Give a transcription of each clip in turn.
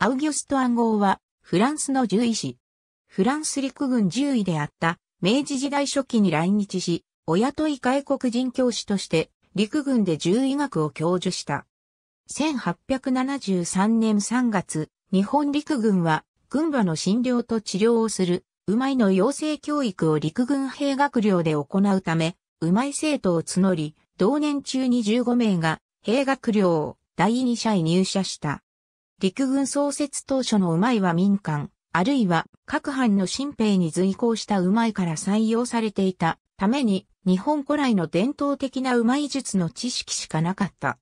アウギュスト暗号は、フランスの獣医師。フランス陸軍獣医であった、明治時代初期に来日し、親とい外国人教師として、陸軍で獣医学を教授した。1873年3月、日本陸軍は、軍馬の診療と治療をする、馬いの養成教育を陸軍兵学寮で行うため、馬い生徒を募り、同年中に15名が、兵学寮を第二社へ入社した。陸軍創設当初の馬いは民間、あるいは各藩の新兵に随行した馬いから採用されていたために、日本古来の伝統的な馬い術の知識しかなかった。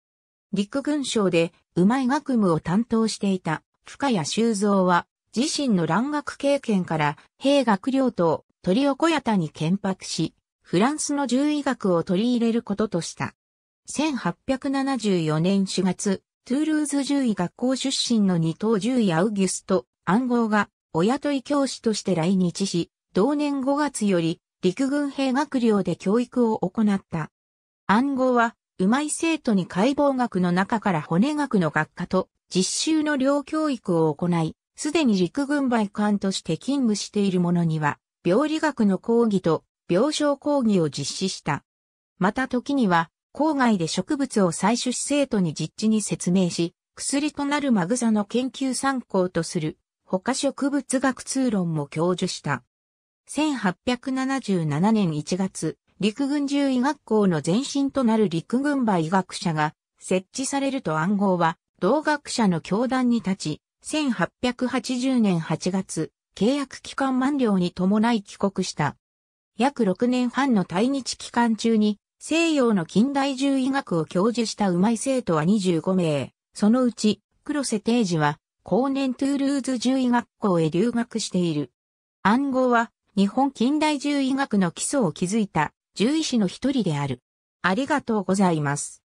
陸軍省で馬い学務を担当していた深谷修造は、自身の蘭学経験から、兵学領と鳥を小屋田に建白し、フランスの獣医学を取り入れることとした。1874年4月、トゥールーズ獣医学校出身の二等獣医アウギュスト、暗号が、親問い教師として来日し、同年5月より、陸軍兵学寮で教育を行った。暗号は、うまい生徒に解剖学の中から骨学の学科と、実習の寮教育を行い、すでに陸軍売官として勤務している者には、病理学の講義と病床講義を実施した。また時には、郊外で植物を採取し生徒に実地に説明し、薬となるマグザの研究参考とする、他植物学通論も教授した。1877年1月、陸軍獣医学校の前身となる陸軍馬医学者が設置されると暗号は、同学者の教団に立ち、1880年8月、契約期間満了に伴い帰国した。約6年半の対日期間中に、西洋の近代獣医学を教授したうまい生徒は25名、そのうち、黒瀬定治は、後年トゥールーズ獣医学校へ留学している。暗号は、日本近代獣医学の基礎を築いた獣医師の一人である。ありがとうございます。